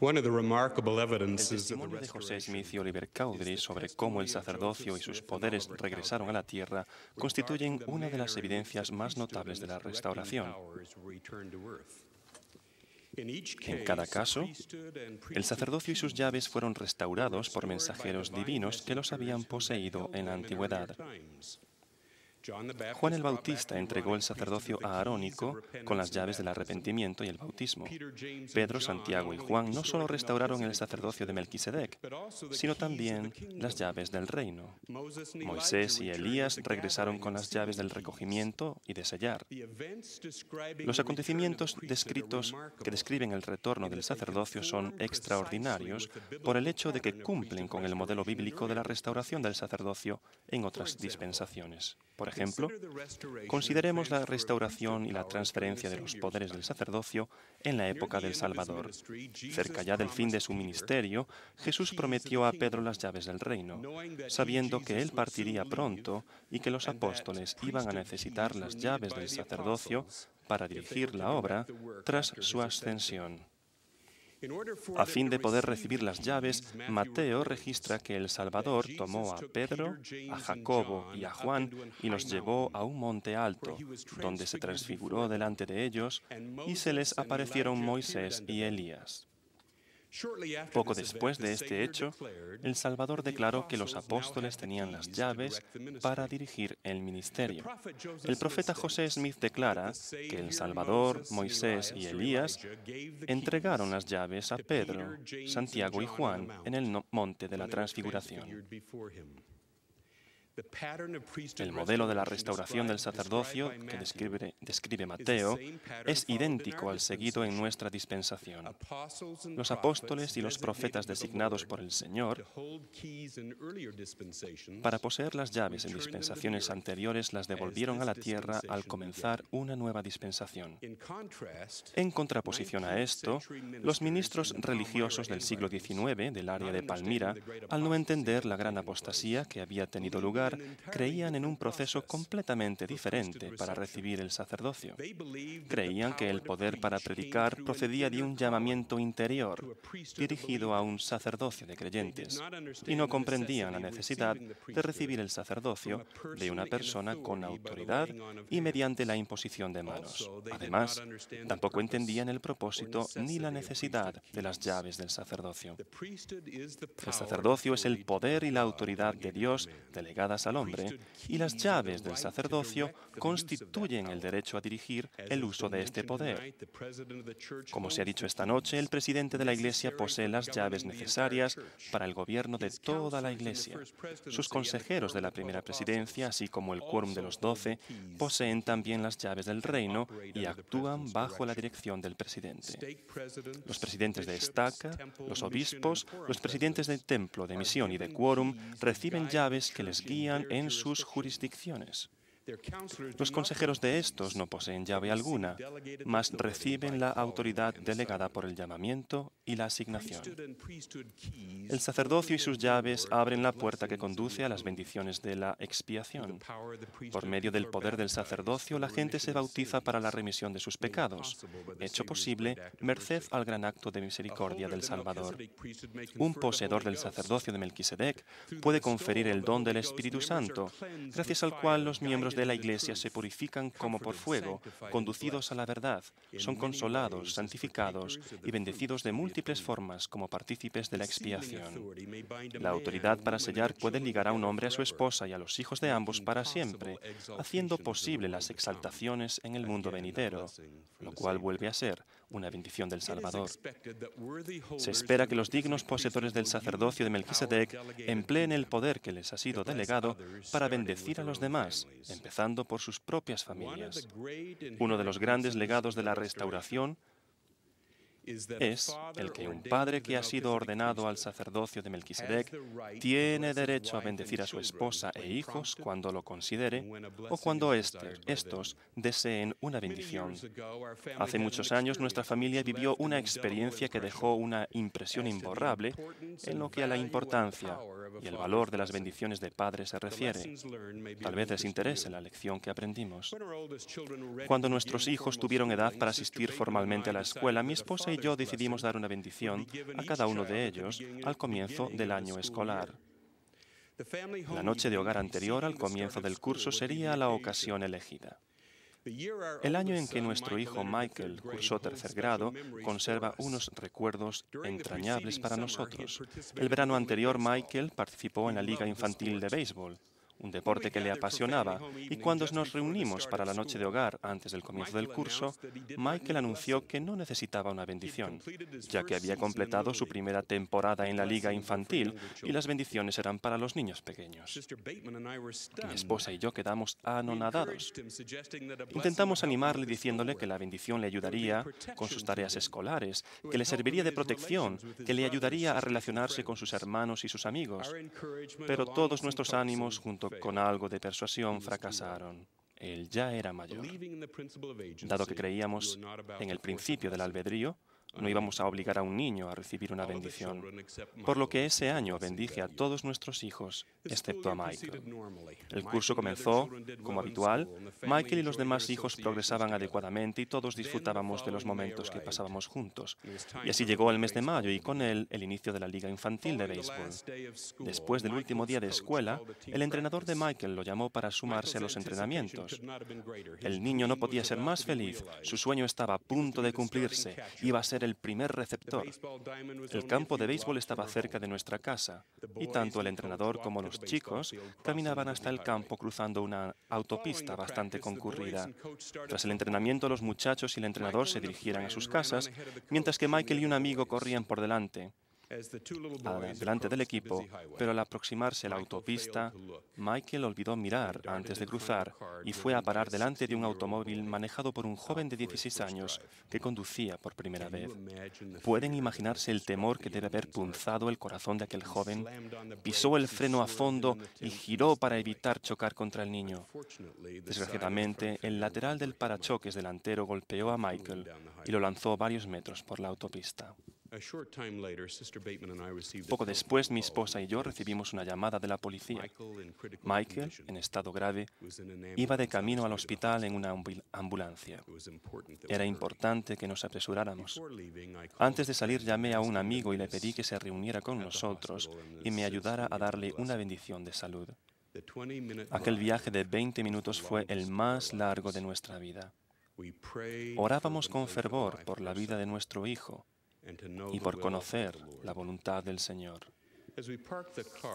El testimonio de José Smith y Oliver Cowdery sobre cómo el sacerdocio y sus poderes regresaron a la tierra constituyen una de las evidencias más notables de la restauración. En cada caso, el sacerdocio y sus llaves fueron restaurados por mensajeros divinos que los habían poseído en la antigüedad. Juan el Bautista entregó el sacerdocio a Arónico con las llaves del arrepentimiento y el bautismo. Pedro, Santiago y Juan no solo restauraron el sacerdocio de Melquisedec, sino también las llaves del reino. Moisés y Elías regresaron con las llaves del recogimiento y de sellar. Los acontecimientos descritos que describen el retorno del sacerdocio son extraordinarios por el hecho de que cumplen con el modelo bíblico de la restauración del sacerdocio en otras dispensaciones. Por ejemplo, consideremos la restauración y la transferencia de los poderes del sacerdocio en la época del Salvador. Cerca ya del fin de su ministerio, Jesús prometió a Pedro las llaves del reino, sabiendo que él partiría pronto y que los apóstoles iban a necesitar las llaves del sacerdocio para dirigir la obra tras su ascensión. A fin de poder recibir las llaves, Mateo registra que el Salvador tomó a Pedro, a Jacobo y a Juan y los llevó a un monte alto, donde se transfiguró delante de ellos y se les aparecieron Moisés y Elías. Poco después de este hecho, el Salvador declaró que los apóstoles tenían las llaves para dirigir el ministerio. El profeta José Smith declara que el Salvador, Moisés y Elías entregaron las llaves a Pedro, Santiago y Juan en el monte de la transfiguración. El modelo de la restauración del sacerdocio que describe, Mateo es idéntico al seguido en nuestra dispensación. Los apóstoles y los profetas designados por el Señor para poseer las llaves en dispensaciones anteriores las devolvieron a la tierra al comenzar una nueva dispensación. En contraposición a esto, los ministros religiosos del siglo XIX del área de Palmira, al no entender la gran apostasía que había tenido lugar, creían en un proceso completamente diferente para recibir el sacerdocio. Creían que el poder para predicar procedía de un llamamiento interior dirigido a un sacerdocio de creyentes y no comprendían la necesidad de recibir el sacerdocio de una persona con autoridad y mediante la imposición de manos. Además, tampoco entendían el propósito ni la necesidad de las llaves del sacerdocio. El sacerdocio es el poder y la autoridad de Dios delegadas al hombre, y las llaves del sacerdocio constituyen el derecho a dirigir el uso de este poder. Como se ha dicho esta noche, el presidente de la Iglesia posee las llaves necesarias para el gobierno de toda la Iglesia. Sus consejeros de la primera presidencia, así como el quórum de los doce, poseen también las llaves del reino y actúan bajo la dirección del presidente. Los presidentes de estaca, los obispos, los presidentes del templo, de misión y de quórum reciben llaves que les guían en sus jurisdicciones. Los consejeros de estos no poseen llave alguna, mas reciben la autoridad delegada por el llamamiento y la asignación. El sacerdocio y sus llaves abren la puerta que conduce a las bendiciones de la expiación. Por medio del poder del sacerdocio, la gente se bautiza para la remisión de sus pecados, hecho posible merced al gran acto de misericordia del Salvador. Un poseedor del sacerdocio de Melquisedec puede conferir el don del Espíritu Santo, gracias al cual los miembros de la iglesia se purifican como por fuego, conducidos a la verdad, son consolados, santificados y bendecidos de múltiples formas como partícipes de la expiación. La autoridad para sellar puede ligar a un hombre a su esposa y a los hijos de ambos para siempre, haciendo posible las exaltaciones en el mundo venidero, lo cual vuelve a ser una bendición del Salvador. Se espera que los dignos poseedores del sacerdocio de Melquisedec empleen el poder que les ha sido delegado para bendecir a los demás, empezando por sus propias familias. Uno de los grandes legados de la restauración es el que un padre que ha sido ordenado al sacerdocio de Melquisedec tiene derecho a bendecir a su esposa e hijos cuando lo considere o cuando estos deseen una bendición. Hace muchos años nuestra familia vivió una experiencia que dejó una impresión imborrable en lo que a la importancia y el valor de las bendiciones de padres se refiere. Tal vez les interese la lección que aprendimos. Cuando nuestros hijos tuvieron edad para asistir formalmente a la escuela, mi esposa y yo decidimos dar una bendición a cada uno de ellos al comienzo del año escolar. La noche de hogar anterior al comienzo del curso sería la ocasión elegida. El año en que nuestro hijo Michael cursó tercer grado conserva unos recuerdos entrañables para nosotros. El verano anterior Michael participó en la Liga Infantil de Béisbol un deporte que le apasionaba, y cuando nos reunimos para la noche de hogar antes del comienzo del curso, Michael anunció que no necesitaba una bendición, ya que había completado su primera temporada en la liga infantil y las bendiciones eran para los niños pequeños. Mi esposa y yo quedamos anonadados. Intentamos animarle diciéndole que la bendición le ayudaría con sus tareas escolares, que le serviría de protección, que le ayudaría a relacionarse con sus hermanos y sus amigos, pero todos nuestros ánimos junto con algo de persuasión fracasaron. Él ya era mayor. Dado que creíamos en el principio del albedrío, no íbamos a obligar a un niño a recibir una bendición. Por lo que ese año bendije a todos nuestros hijos, excepto a Michael. El curso comenzó, como habitual, Michael y los demás hijos progresaban adecuadamente y todos disfrutábamos de los momentos que pasábamos juntos. Y así llegó el mes de mayo y con él el inicio de la liga infantil de béisbol. Después del último día de escuela, el entrenador de Michael lo llamó para sumarse a los entrenamientos. El niño no podía ser más feliz, su sueño estaba a punto de cumplirse, iba a ser el primer receptor. El campo de béisbol estaba cerca de nuestra casa y tanto el entrenador como los chicos caminaban hasta el campo cruzando una autopista bastante concurrida. Tras el entrenamiento, los muchachos y el entrenador se dirigían a sus casas, mientras que Michael y un amigo corrían por delante delante del equipo, pero al aproximarse a la autopista, Michael olvidó mirar antes de cruzar y fue a parar delante de un automóvil manejado por un uh, joven de 16 años que conducía por primera vez. ¿Pueden imaginarse el temor que debe haber punzado el corazón de aquel joven? Pisó el freno a fondo y giró para evitar chocar contra el niño. Desgraciadamente, el lateral del parachoques delantero golpeó a Michael y lo lanzó varios metros por la autopista. Poco después, mi esposa y yo recibimos una llamada de la policía. Michael, en estado grave, iba de camino al hospital en una ambulancia. Era importante que nos apresuráramos. Antes de salir, llamé a un amigo y le pedí que se reuniera con nosotros y me ayudara a darle una bendición de salud. Aquel viaje de 20 minutos fue el más largo de nuestra vida. Orábamos con fervor por la vida de nuestro hijo y por conocer la voluntad del Señor.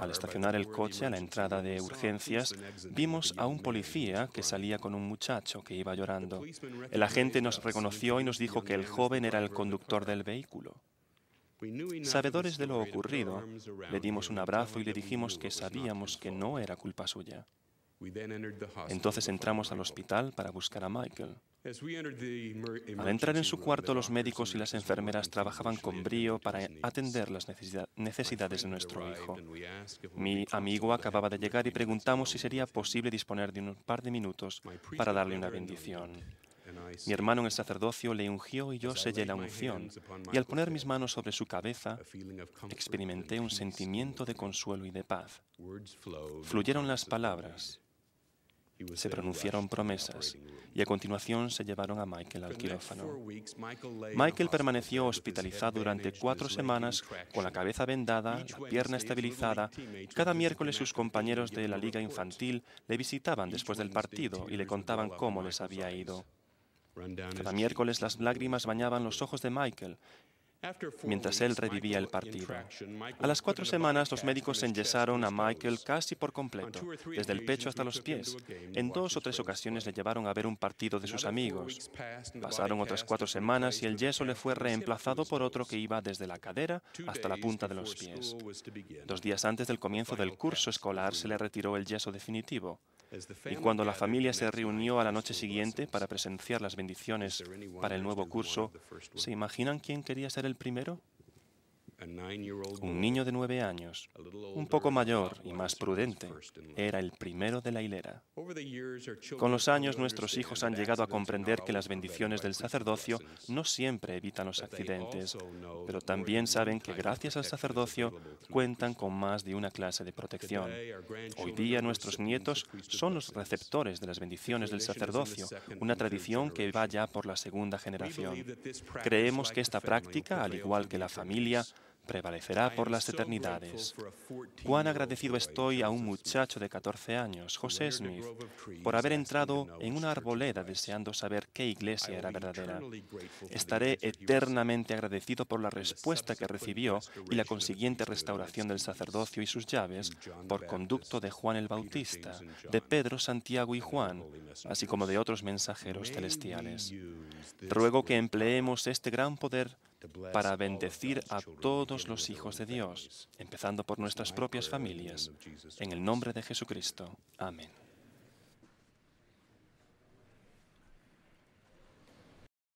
Al estacionar el coche a la entrada de urgencias, vimos a un policía que salía con un muchacho que iba llorando. El agente nos reconoció y nos dijo que el joven era el conductor del vehículo. Sabedores de lo ocurrido, le dimos un abrazo y le dijimos que sabíamos que no era culpa suya. Entonces entramos al hospital para buscar a Michael. Al entrar en su cuarto, los médicos y las enfermeras trabajaban con brío para atender las necesidades de nuestro hijo. Mi amigo acababa de llegar y preguntamos si sería posible disponer de un par de minutos para darle una bendición. Mi hermano en el sacerdocio le ungió y yo sellé la unción, y al poner mis manos sobre su cabeza, experimenté un sentimiento de consuelo y de paz. Fluyeron las palabras, se pronunciaron promesas y a continuación se llevaron a Michael al quirófano. Michael permaneció hospitalizado durante cuatro semanas con la cabeza vendada, la pierna estabilizada. Cada miércoles sus compañeros de la liga infantil le visitaban después del partido y le contaban cómo les había ido. Cada miércoles las lágrimas bañaban los ojos de Michael mientras él revivía el partido. A las cuatro semanas los médicos enyesaron a Michael casi por completo, desde el pecho hasta los pies. En dos o tres ocasiones le llevaron a ver un partido de sus amigos. Pasaron otras cuatro semanas y el yeso le fue reemplazado por otro que iba desde la cadera hasta la punta de los pies. Dos días antes del comienzo del curso escolar se le retiró el yeso definitivo. Y cuando la familia se reunió a la noche siguiente para presenciar las bendiciones para el nuevo curso, ¿se imaginan quién quería ser el primero? Un niño de nueve años, un poco mayor y más prudente, era el primero de la hilera. Con los años nuestros hijos han llegado a comprender que las bendiciones del sacerdocio no siempre evitan los accidentes, pero también saben que gracias al sacerdocio cuentan con más de una clase de protección. Hoy día nuestros nietos son los receptores de las bendiciones del sacerdocio, una tradición que va ya por la segunda generación. Creemos que esta práctica, al igual que la familia, prevalecerá por las eternidades. Cuán agradecido estoy a un muchacho de 14 años, José Smith, por haber entrado en una arboleda deseando saber qué iglesia era verdadera. Estaré eternamente agradecido por la respuesta que recibió y la consiguiente restauración del sacerdocio y sus llaves por conducto de Juan el Bautista, de Pedro, Santiago y Juan, así como de otros mensajeros celestiales. Ruego que empleemos este gran poder para bendecir a todos los hijos de Dios, empezando por nuestras propias familias. En el nombre de Jesucristo. Amén.